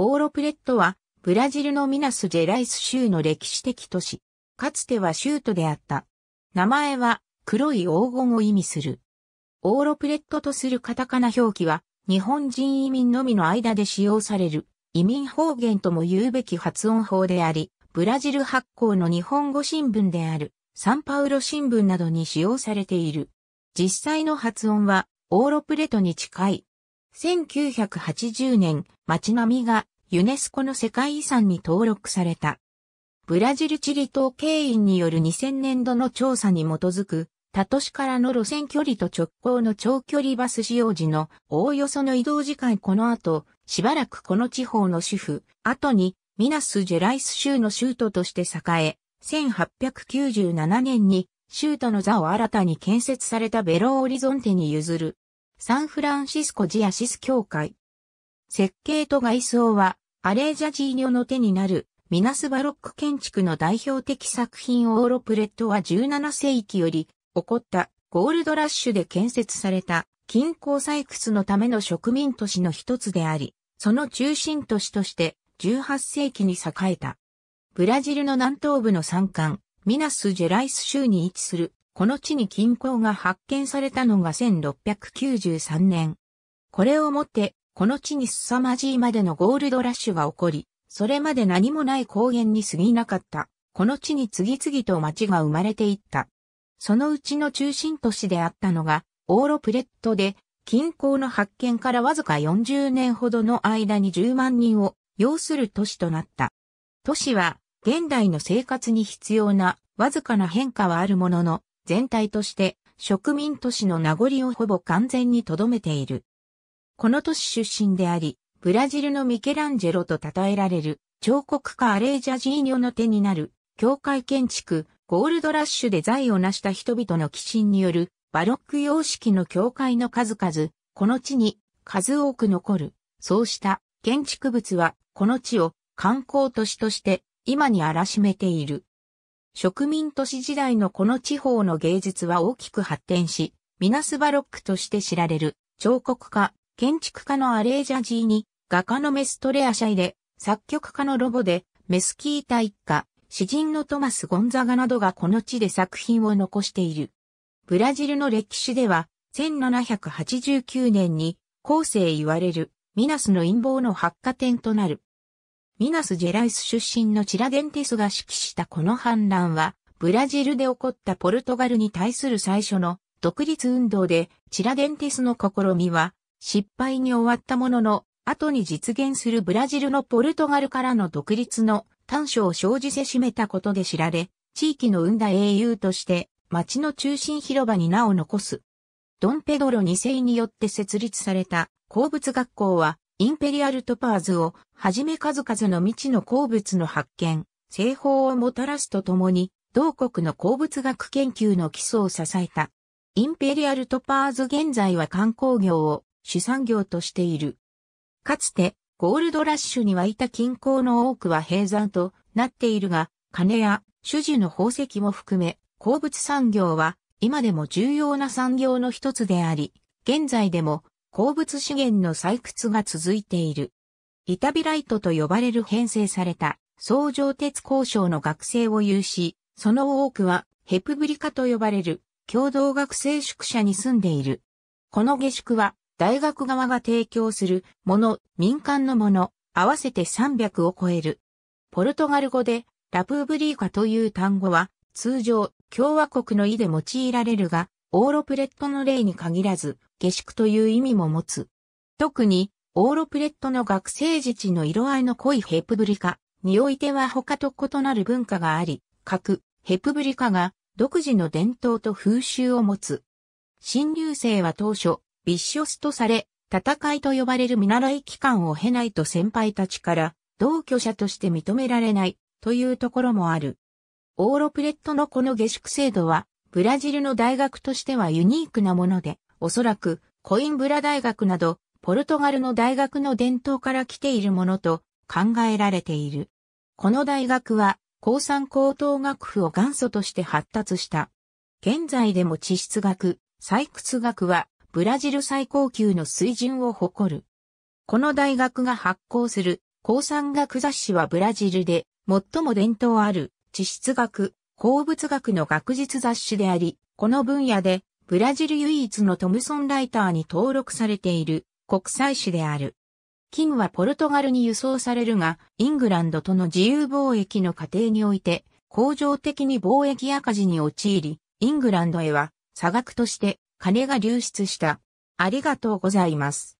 オーロプレットは、ブラジルのミナス・ジェライス州の歴史的都市。かつては州都であった。名前は、黒い黄金を意味する。オーロプレットとするカタカナ表記は、日本人移民のみの間で使用される、移民方言とも言うべき発音法であり、ブラジル発行の日本語新聞である、サンパウロ新聞などに使用されている。実際の発音は、オーロプレトに近い、1980年、街並みがユネスコの世界遺産に登録された。ブラジルチリ島経員による2000年度の調査に基づく、他都市からの路線距離と直行の長距離バス使用時のおおよその移動時間この後、しばらくこの地方の主婦、後にミナス・ジェライス州の州都として栄え、1897年に州都の座を新たに建設されたベロー・オリゾンテに譲る。サンフランシスコジアシス協会。設計と外装は、アレージャジーニョの手になる、ミナスバロック建築の代表的作品オーロプレットは17世紀より、起こったゴールドラッシュで建設された、金鉱採掘のための植民都市の一つであり、その中心都市として18世紀に栄えた。ブラジルの南東部の山間、ミナス・ジェライス州に位置するこの地に金鉱が発見されたのが1693年。これをもって、この地に凄まじいまでのゴールドラッシュが起こり、それまで何もない高原に過ぎなかった。この地に次々と町が生まれていった。そのうちの中心都市であったのが、オーロプレットで、近郊の発見からわずか40年ほどの間に10万人を要する都市となった。都市は、現代の生活に必要なわずかな変化はあるものの、全体として植民都市の名残をほぼ完全に留めている。この都市出身であり、ブラジルのミケランジェロと称えられる彫刻家アレージャジーニョの手になる教会建築、ゴールドラッシュで財を成した人々の寄進によるバロック様式の教会の数々、この地に数多く残る。そうした建築物はこの地を観光都市として今に荒らしめている。植民都市時代のこの地方の芸術は大きく発展し、ミナスバロックとして知られる彫刻家、建築家のアレージャジーに、画家のメストレアシャイで、作曲家のロボで、メスキータ一家、詩人のトマス・ゴンザガなどがこの地で作品を残している。ブラジルの歴史では、1789年に、後世言われる、ミナスの陰謀の発火点となる。ミナス・ジェライス出身のチラデンテスが指揮したこの反乱は、ブラジルで起こったポルトガルに対する最初の独立運動で、チラデンテスの試みは失敗に終わったものの、後に実現するブラジルのポルトガルからの独立の短所を生じせしめたことで知られ、地域の生んだ英雄として、町の中心広場に名を残す。ドンペドロ2世によって設立された鉱物学校は、インペリアルトパーズをはじめ数々の未知の鉱物の発見、製法をもたらすとともに、同国の鉱物学研究の基礎を支えた。インペリアルトパーズ現在は観光業を主産業としている。かつて、ゴールドラッシュに沸いた近郊の多くは閉山となっているが、金や種樹の宝石も含め、鉱物産業は今でも重要な産業の一つであり、現在でも鉱物資源の採掘が続いている。イタビライトと呼ばれる編成された、総上鉄工廠の学生を有し、その多くは、ヘプブリカと呼ばれる、共同学生宿舎に住んでいる。この下宿は、大学側が提供するもの、民間のもの、合わせて300を超える。ポルトガル語で、ラプーブリーカという単語は、通常、共和国の意で用いられるが、オーロプレットの例に限らず、下宿という意味も持つ。特に、オーロプレットの学生自治の色合いの濃いヘプブリカにおいては他と異なる文化があり、各ヘプブリカが独自の伝統と風習を持つ。新流星は当初、ビッショスとされ、戦いと呼ばれる見習い期間を経ないと先輩たちから同居者として認められないというところもある。オーロプレットのこの下宿制度はブラジルの大学としてはユニークなもので、おそらくコインブラ大学など、ポルトガルの大学の伝統から来ているものと考えられている。この大学は、高山高等学府を元祖として発達した。現在でも地質学、採掘学は、ブラジル最高級の水準を誇る。この大学が発行する、高山学雑誌はブラジルで、最も伝統ある、地質学、鉱物学の学術雑誌であり、この分野でブラジル唯一のトムソンライターに登録されている国際誌である。金はポルトガルに輸送されるが、イングランドとの自由貿易の過程において、恒常的に貿易赤字に陥り、イングランドへは差額として金が流出した。ありがとうございます。